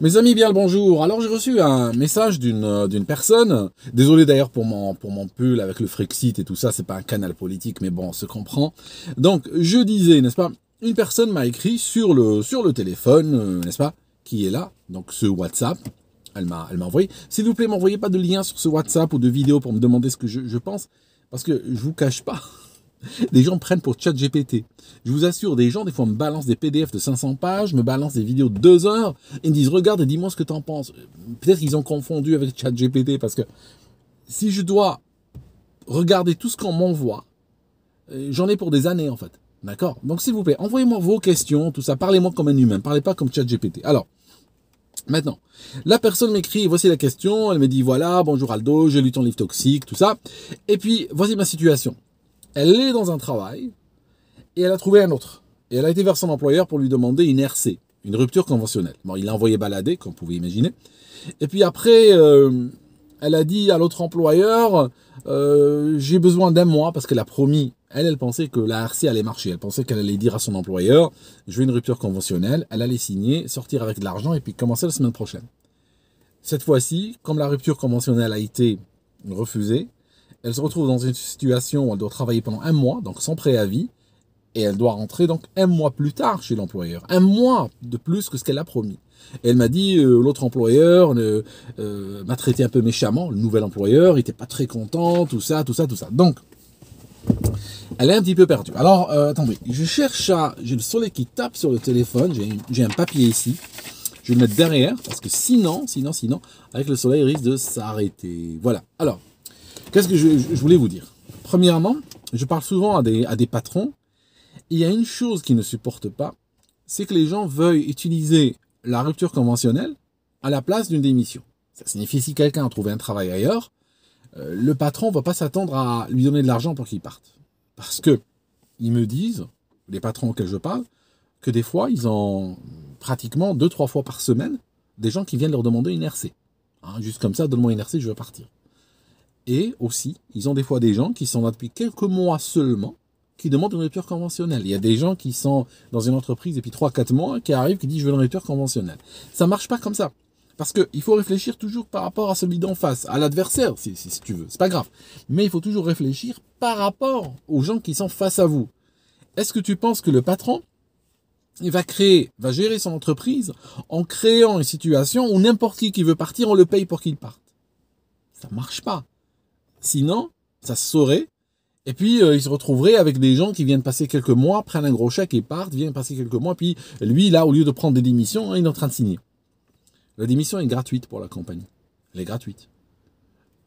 Mes amis, bien le bonjour. Alors j'ai reçu un message d'une euh, d'une personne. Désolé d'ailleurs pour mon pour mon pull avec le Frexit et tout ça. C'est pas un canal politique, mais bon, on se comprend. Donc je disais, n'est-ce pas Une personne m'a écrit sur le sur le téléphone, euh, n'est-ce pas Qui est là Donc ce WhatsApp. Elle m'a elle m'a envoyé. S'il vous plaît, m'envoyez pas de lien sur ce WhatsApp ou de vidéo pour me demander ce que je, je pense, parce que je vous cache pas. Des gens prennent pour chat GPT. Je vous assure, des gens, des fois, me balancent des PDF de 500 pages, me balancent des vidéos de 2 heures, et me disent, regarde et dis-moi ce que t'en penses. Peut-être qu'ils ont confondu avec chat GPT, parce que si je dois regarder tout ce qu'on m'envoie, euh, j'en ai pour des années, en fait. D'accord Donc, s'il vous plaît, envoyez-moi vos questions, tout ça. Parlez-moi comme un humain. Parlez pas comme chat GPT. Alors, Maintenant, la personne m'écrit, voici la question, elle me dit voilà, bonjour Aldo, j'ai lu ton livre toxique, tout ça. Et puis, voici ma situation. Elle est dans un travail et elle a trouvé un autre. Et elle a été vers son employeur pour lui demander une RC, une rupture conventionnelle. Bon, il l'a envoyé balader, comme vous pouvez imaginer. Et puis après, euh, elle a dit à l'autre employeur, euh, j'ai besoin d'un mois parce qu'elle a promis. Elle, elle pensait que la RC allait marcher. Elle pensait qu'elle allait dire à son employeur, je veux une rupture conventionnelle. Elle allait signer, sortir avec de l'argent et puis commencer la semaine prochaine. Cette fois-ci, comme la rupture conventionnelle a été refusée, elle se retrouve dans une situation où elle doit travailler pendant un mois, donc sans préavis, et elle doit rentrer donc un mois plus tard chez l'employeur, un mois de plus que ce qu'elle a promis. elle m'a dit, euh, l'autre employeur euh, euh, m'a traité un peu méchamment, le nouvel employeur, il n'était pas très content, tout ça, tout ça, tout ça. Donc, elle est un petit peu perdue. Alors, attendez, je cherche à... J'ai le soleil qui tape sur le téléphone, j'ai un papier ici. Je vais le mettre derrière, parce que sinon, sinon, sinon, avec le soleil, il risque de s'arrêter. Voilà. Alors, Qu'est-ce que je, voulais vous dire Premièrement, je parle souvent à des, patrons. Il y a une chose qu'ils ne supportent pas, c'est que les gens veuillent utiliser la rupture conventionnelle à la place d'une démission. Ça signifie si quelqu'un a trouvé un travail ailleurs, euh, le patron ne va pas s'attendre à lui donner de l'argent pour qu'il parte. Parce que ils me disent, les patrons auxquels je parle, que des fois, ils ont pratiquement deux, trois fois par semaine des gens qui viennent leur demander une RC. Hein, juste comme ça, donne-moi une RC, je veux partir. Et aussi, ils ont des fois des gens qui sont là depuis quelques mois seulement, qui demandent une rupture conventionnelle. Il y a des gens qui sont dans une entreprise depuis 3-4 mois, qui arrivent, qui disent je veux une rupture conventionnelle. Ça marche pas comme ça. Parce qu'il faut réfléchir toujours par rapport à celui d'en face, à l'adversaire, si, si, si, tu veux. C'est pas grave. Mais il faut toujours réfléchir par rapport aux gens qui sont face à vous. Est-ce que tu penses que le patron, il va créer, va gérer son entreprise en créant une situation où n'importe qui qui veut partir, on le paye pour qu'il parte Ça marche pas. Sinon, ça se saurait. Et puis, euh, il se retrouverait avec des gens qui viennent passer quelques mois, prennent un gros chèque et partent, viennent passer quelques mois. Puis, lui, là, au lieu de prendre des démissions, hein, il est en train de signer. La démission est gratuite pour la compagnie. Elle est gratuite.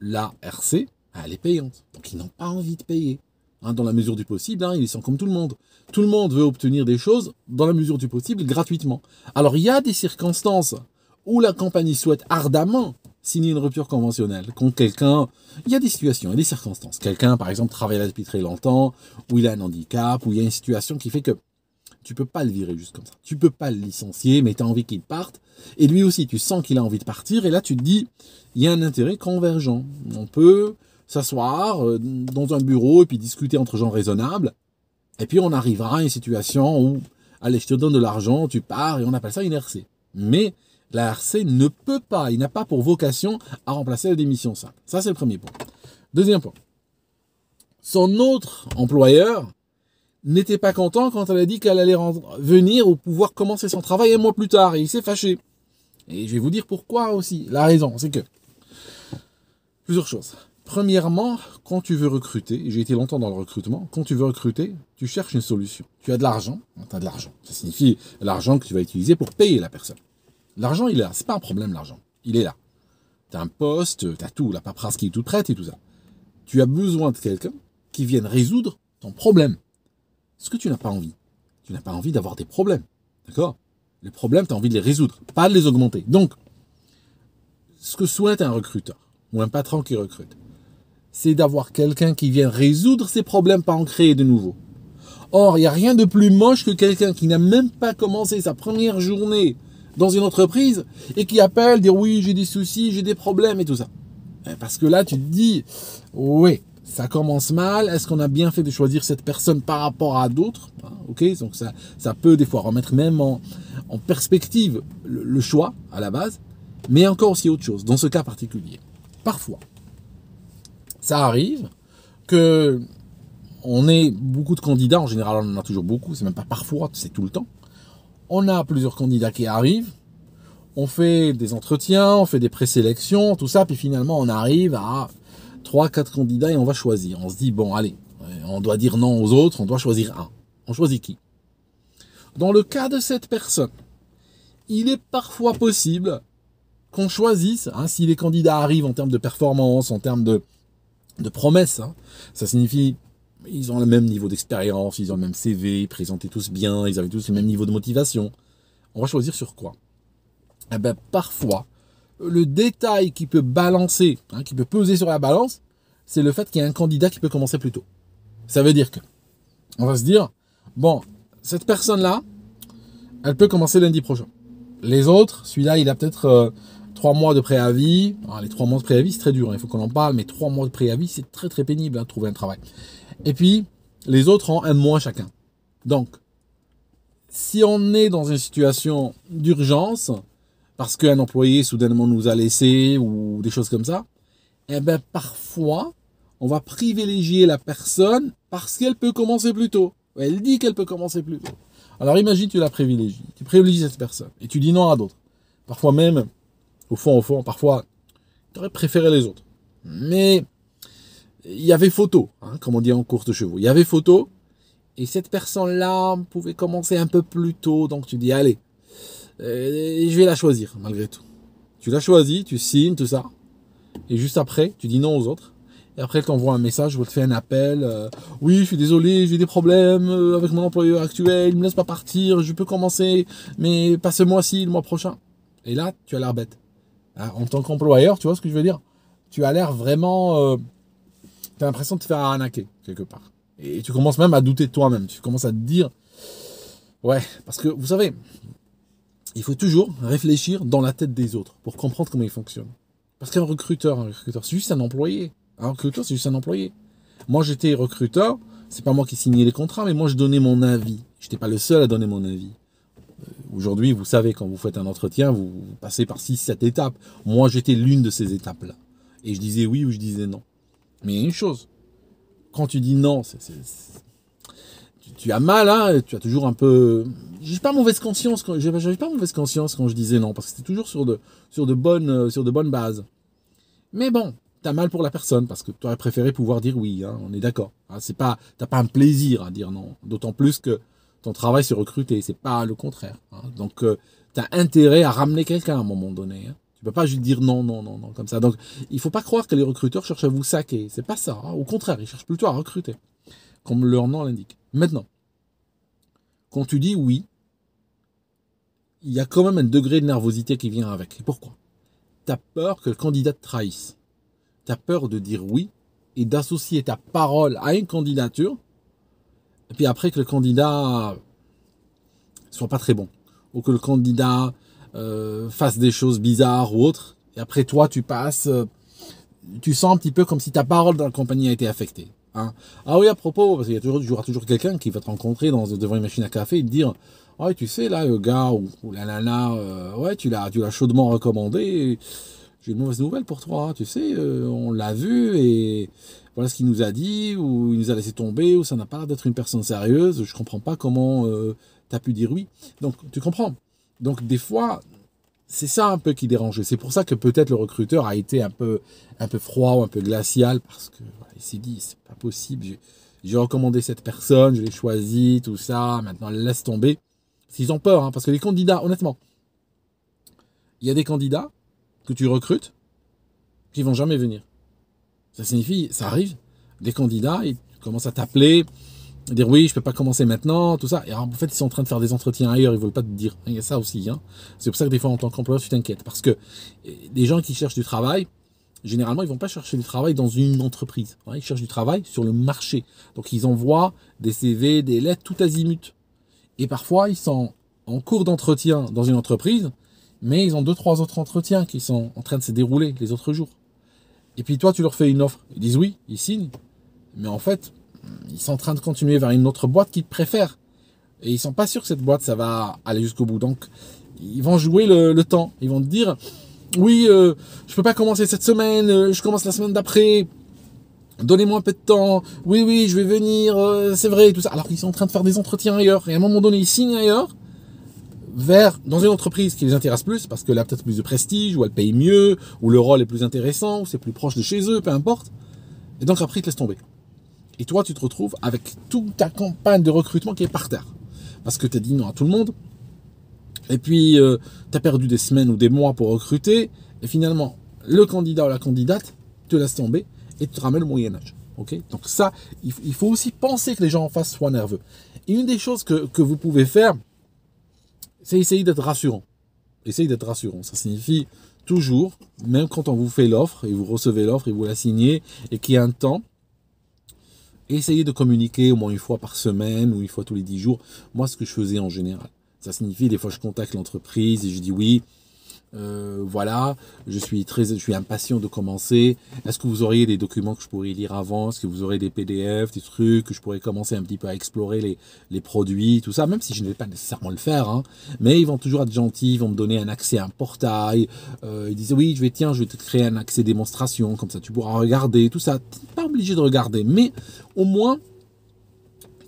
La RC, elle est payante. Donc, ils n'ont pas envie de payer. Hein, dans la mesure du possible, hein, ils sont comme tout le monde. Tout le monde veut obtenir des choses, dans la mesure du possible, gratuitement. Alors, il y a des circonstances où la compagnie souhaite ardemment signer une rupture conventionnelle quand quelqu'un, il y a des situations, et des circonstances. Quelqu'un, par exemple, travaille à depuis très longtemps, ou il a un handicap, ou il y a une situation qui fait que tu peux pas le virer juste comme ça. Tu peux pas le licencier, mais tu as envie qu'il parte. Et lui aussi, tu sens qu'il a envie de partir. Et là, tu te dis, il y a un intérêt convergent. On peut s'asseoir euh, dans un bureau et puis discuter entre gens raisonnables. Et puis, on arrivera à une situation où, allez, je te donne de l'argent, tu pars, et on appelle ça une RC. Mais la RC ne peut pas, il n'a pas pour vocation à remplacer la démission simple. Ça, c'est le premier point. Deuxième point. Son autre employeur n'était pas content quand elle a dit qu'elle allait venir ou pouvoir commencer son travail un mois plus tard. Et il s'est fâché. Et je vais vous dire pourquoi aussi. La raison, c'est que... Plusieurs choses. Premièrement, quand tu veux recruter, j'ai été longtemps dans le recrutement, quand tu veux recruter, tu cherches une solution. Tu as de l'argent, tu as de l'argent. Ça signifie l'argent que tu vas utiliser pour payer la personne. L'argent, il est là. C'est pas un problème, l'argent. Il est là. as un poste, as tout, la paperasse qui est toute prête et tout ça. Tu as besoin de quelqu'un qui vienne résoudre ton problème. Ce que tu n'as pas envie. Tu n'as pas envie d'avoir des problèmes. D'accord Les problèmes, tu as envie de les résoudre, pas de les augmenter. Donc, ce que souhaite un recruteur ou un patron qui recrute, c'est d'avoir quelqu'un qui vienne résoudre ses problèmes, pas en créer de nouveaux. Or, il n'y a rien de plus moche que quelqu'un qui n'a même pas commencé sa première journée dans une entreprise et qui appelle, dire oui, j'ai des soucis, j'ai des problèmes et tout ça. Eh, parce que là, tu te dis, oui, ça commence mal. Est-ce qu'on a bien fait de choisir cette personne par rapport à d'autres hein, Ok, donc ça, ça peut des fois remettre même en, perspective le, choix à la base, mais encore aussi autre chose dans ce cas particulier. Parfois, ça arrive que on ait beaucoup de candidats. En général, on en a toujours beaucoup. C'est même pas parfois, c'est tout le temps on a plusieurs candidats qui arrivent, on fait des entretiens, on fait des présélections, tout ça, puis finalement on arrive à 3-4 candidats et on va choisir. On se dit, bon, allez, on doit dire non aux autres, on doit choisir un. On choisit qui Dans le cas de cette personne, il est parfois possible qu'on choisisse, hein, si les candidats arrivent en termes de performance, en termes de, promesses, hein. ça signifie ils ont le même niveau d'expérience, ils ont le même CV, ils présentaient tous bien, ils avaient tous le même niveau de motivation. On va choisir sur quoi Eh ben parfois, le détail qui peut balancer, hein, qui peut peser sur la balance, c'est le fait qu'il y a un candidat qui peut commencer plus tôt. Ça veut dire que on va se dire bon, cette personne là, elle peut commencer lundi prochain. Les autres, celui-là, il a peut-être euh, trois mois de préavis. Ah, les trois mois de préavis, c'est très dur, hein, il faut qu'on en parle, mais trois mois de préavis, c'est très très pénible à hein, trouver un travail. Et puis, les autres ont un moins chacun. Donc, si on est dans une situation d'urgence, parce qu'un employé soudainement nous a laissé ou des choses comme ça, eh bien, parfois, on va privilégier la personne parce qu'elle peut commencer plus tôt. Elle dit qu'elle peut commencer plus tôt. Alors imagine, tu la privilégies. Tu privilégies cette personne et tu dis non à d'autres. Parfois même, au fond, au fond, parfois, tu aurais préféré les autres. Mais il y avait photo, hein, comme on dit en course de chevaux. Il y avait photo, et cette personne-là pouvait commencer un peu plus tôt, donc tu dis, allez, euh, je vais la choisir, malgré tout. Tu la choisis, tu signes, tout ça, et juste après, tu dis non aux autres. Et après, elle t'envoie un message ou elle te fait un appel. Euh, oui, je suis désolé, j'ai des problèmes euh, avec mon employeur actuel, il me laisse pas partir, je peux commencer, mais pas ce mois-ci, le mois prochain. Et là, tu as l'air bête. Ah, en tant qu'employeur, tu vois ce que je veux dire Tu as l'air vraiment... T'as l'impression de te faire arnaquer quelque part. Et tu commences même à douter de toi-même. Tu commences à te dire, ouais, parce que vous savez, il faut toujours réfléchir dans la tête des autres pour comprendre comment ils fonctionnent. Parce qu'un recruteur, un recruteur, c'est juste un employé. Un recruteur, c'est juste un employé. Moi, j'étais recruteur. C'est pas moi qui signais les contrats, mais moi, je donnais mon avis. J'étais pas le seul à donner mon avis. Euh, aujourd'hui, vous savez, quand vous faites un entretien, vous passez par 6-7 étapes. Moi, j'étais l'une de ces étapes-là. Et je disais oui ou je disais non. Mais il y a une chose, quand tu dis non, Tu, as mal, hein, tu as toujours un peu. J'ai pas mauvaise conscience quand pas mauvaise conscience quand je disais non, parce que c'était toujours sur de, sur de bonnes, euh, sur de bonnes bases. Mais bon, tu as mal pour la personne parce que tu aurais préféré pouvoir dire oui. Hein, on est d'accord. Hein, c'est pas, t'as pas un plaisir à dire non. D'autant plus que ton travail c'est recruter, c'est pas le contraire. Hein, donc euh, tu as intérêt à ramener quelqu'un à un moment donné. Hein. Tu peux pas juste dire non, non, non, non, comme ça. Donc, il faut pas croire que les recruteurs cherchent à vous saquer. C'est pas ça. Hein. Au contraire, ils cherchent plutôt à recruter, comme leur nom l'indique. Maintenant, quand tu dis oui, il y a quand même un degré de nervosité qui vient avec. Et pourquoi Tu as peur que le candidat te trahisse. Tu as peur de dire oui et d'associer ta parole à une candidature, et puis après que le candidat soit pas très bon, ou que le candidat euh, fasse des choses bizarres ou autres. Et après toi, tu passes, euh, tu sens un petit peu comme si ta parole dans la compagnie a été affectée. Hein. Ah oui, à propos, parce qu'il y, a toujours, aura toujours quelqu'un qui va te rencontrer dans, devant une machine à café et te dire Ouais, tu sais, là, le gars ou, la nana, euh, ouais, tu l'as, tu chaudement recommandé. J'ai une mauvaise nouvelle pour toi, tu sais, on l'a vu et voilà ce qu'il nous a dit, ou il nous a laissé tomber, ou ça n'a pas l'air d'être une personne sérieuse, je comprends pas comment tu as pu dire oui. Donc, tu comprends donc des fois, c'est ça un peu qui dérangeait. C'est pour ça que peut-être le recruteur a été un peu, un peu froid ou un peu glacial parce que s'est dit c'est pas possible. J'ai recommandé cette personne, je l'ai choisie, tout ça. Maintenant laisse tomber. S'ils ont peur, hein, parce que les candidats, honnêtement, il y a des candidats que tu recrutes qui vont jamais venir. Ça signifie, ça arrive, des candidats, ils commencent à t'appeler, dire oui, je peux pas commencer maintenant, tout ça. Et en fait, ils sont en train de faire des entretiens ailleurs, ils veulent pas te dire. Il ça aussi. Hein. C'est pour ça que des fois, en tant qu'employeur, tu t'inquiètes. Parce que eh, des gens qui cherchent du travail, généralement, ils vont pas chercher du travail dans une entreprise. Ils cherchent du travail sur le marché. Donc, ils envoient des CV, des lettres, tout azimut. Et parfois, ils sont en cours d'entretien dans une entreprise, mais ils ont deux, trois autres entretiens qui sont en train de se dérouler les autres jours. Et puis toi, tu leur fais une offre. Ils disent oui, ils signent. Mais en fait, ils sont en train de continuer vers une autre boîte qu'ils préfèrent. Et ils sont pas sûrs que cette boîte, ça va aller jusqu'au bout. Donc, ils vont jouer le, temps. Ils vont te dire, oui, je euh, je peux pas commencer cette semaine, euh, je commence la semaine d'après. Donnez-moi un peu de temps. Oui, oui, je vais venir. Euh, c'est vrai, tout ça. Alors qu'ils sont en train de faire des entretiens ailleurs. Et à un moment donné, ils signent ailleurs vers dans une entreprise qui les intéresse plus parce qu'elle a peut-être plus de prestige, ou elle paye mieux, ou le rôle est plus intéressant, ou c'est plus proche de chez eux, peu importe. Et donc après, ils te laissent tomber. Et toi, tu te retrouves avec toute ta campagne de recrutement qui est par terre. Parce que tu as dit non à tout le monde. Et puis, euh, tu as perdu des semaines ou des mois pour recruter. Et finalement, le candidat ou la candidate te laisse tomber et te ramène au Moyen-Âge. Donc, ça, il faut aussi penser que les gens en face soient nerveux. Et une des choses que, que vous pouvez faire, c'est essayer d'être rassurant. Essayer d'être rassurant. Ça signifie toujours, même quand on vous fait l'offre et vous recevez l'offre et vous la signez et qu'il y a un temps, Essayez de communiquer au moins une fois par semaine ou une fois tous les dix jours. Moi, ce que je faisais en général. Ça signifie, des fois, je contacte l'entreprise et je dis oui, euh, voilà, je suis très, je suis impatient de commencer. Est-ce que vous auriez des documents que je pourrais lire avant Est-ce que vous aurez des PDF, des trucs que je pourrais commencer un petit peu à explorer les, produits, tout ça, même si je ne vais pas nécessairement le faire. Hein. Mais ils vont toujours être gentils, ils vont me donner un accès à un portail. Euh, ils disent oui, je vais tiens, je vais te créer un accès démonstration, comme ça tu pourras regarder tout ça. T'es pas obligé de regarder, mais au moins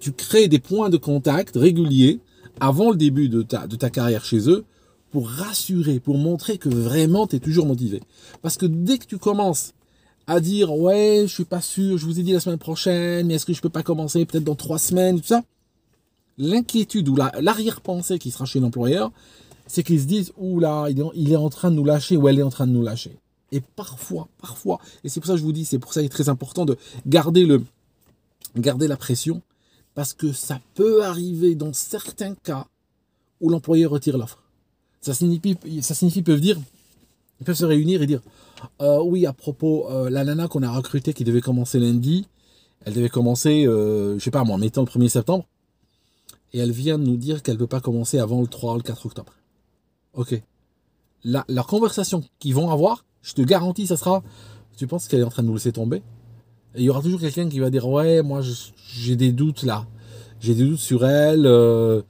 tu crées des points de contact réguliers avant le début de ta, de ta carrière chez eux pour rassurer, pour montrer que vraiment tu es toujours motivé. Parce que dès que tu commences à dire ouais, je suis pas sûr, je vous ai dit la semaine prochaine, mais est-ce que je peux pas commencer peut-être dans trois semaines, tout ça, l'inquiétude ou l'arrière-pensée qui sera chez l'employeur, c'est qu'ils se disent là, il est en train de nous lâcher ou elle est en train de nous lâcher. Et parfois, parfois, et c'est pour ça que je vous dis, c'est pour ça qu'il est très important de garder le, garder la pression, parce que ça peut arriver dans certains cas où l'employeur retire l'offre. Ça signifie, ça signifie peuvent dire, ils peuvent se réunir et dire, euh, oui, à propos, euh, la nana qu'on a recrutée qui devait commencer lundi, elle devait commencer, euh, je sais pas moi, étant le 1er septembre, et elle vient nous dire qu'elle ne peut pas commencer avant le 3 ou le 4 octobre. Ok. La, conversation qu'ils vont avoir, je te garantis, ça sera, tu penses qu'elle est en train de nous laisser tomber il y aura toujours quelqu'un qui va dire ouais moi j'ai des doutes là j'ai des doutes sur elle euh,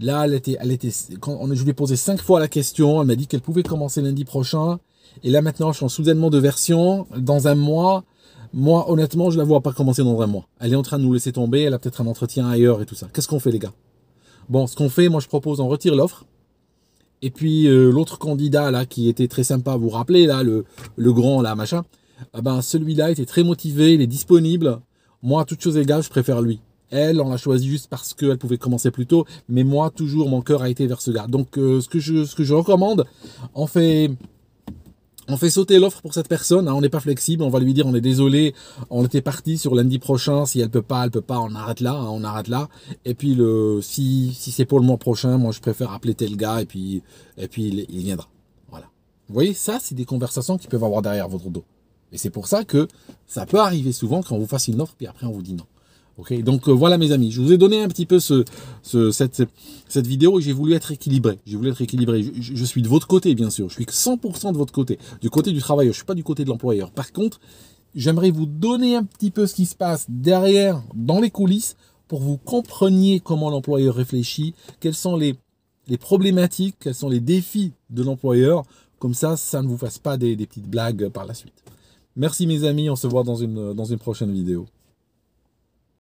Là, elle était, je lui ai posé cinq fois la question, elle m'a dit qu'elle pouvait commencer lundi prochain. Et là, maintenant, je suis en soudainement de version. Dans un mois, moi, honnêtement, je la vois pas commencer dans un mois. Elle est en train de nous laisser tomber. Elle a peut-être un entretien ailleurs et tout ça. Qu'est-ce qu'on fait, les gars Bon, ce qu'on fait, moi, je propose, on retire l'offre. Et puis euh, l'autre candidat là qui était très sympa, vous vous rappelez là le, grand là machin, ah ben celui-là était très motivé, il est disponible. Moi, toutes choses égales, je préfère lui. Elle, on l'a choisi juste parce qu'elle pouvait commencer plus tôt. Mais moi, toujours, mon cœur a été vers ce gars. Donc, euh, ce, que je, ce que je recommande, on fait on fait sauter l'offre pour cette personne, hein. on n'est pas flexible, on va lui dire on est désolé, on était parti sur lundi prochain, si elle peut pas, elle peut pas, on arrête là, hein, on arrête là. Et puis le si c'est pour le mois prochain, moi je préfère appeler tel gars et puis et puis il, viendra. Voilà. Vous voyez, ça c'est des conversations qui peuvent avoir derrière votre dos. Et c'est pour ça que ça peut arriver souvent qu'on vous fasse une offre puis après on vous dit non donc euh, voilà mes amis, je vous ai donné un petit peu cette, vidéo et j'ai voulu être équilibré. voulais être équilibré. Je, suis de votre côté bien sûr, je suis 100% de votre côté, du côté du travailleur, je ne suis pas du côté de l'employeur. Par contre, j'aimerais vous donner un petit peu ce qui se passe derrière, dans les coulisses, pour que vous compreniez comment l'employeur réfléchit, quelles sont les, problématiques, quels sont les défis de l'employeur. Comme ça, ça ne vous fasse pas des, petites blagues par la suite. Merci mes amis, on se voit dans une prochaine vidéo.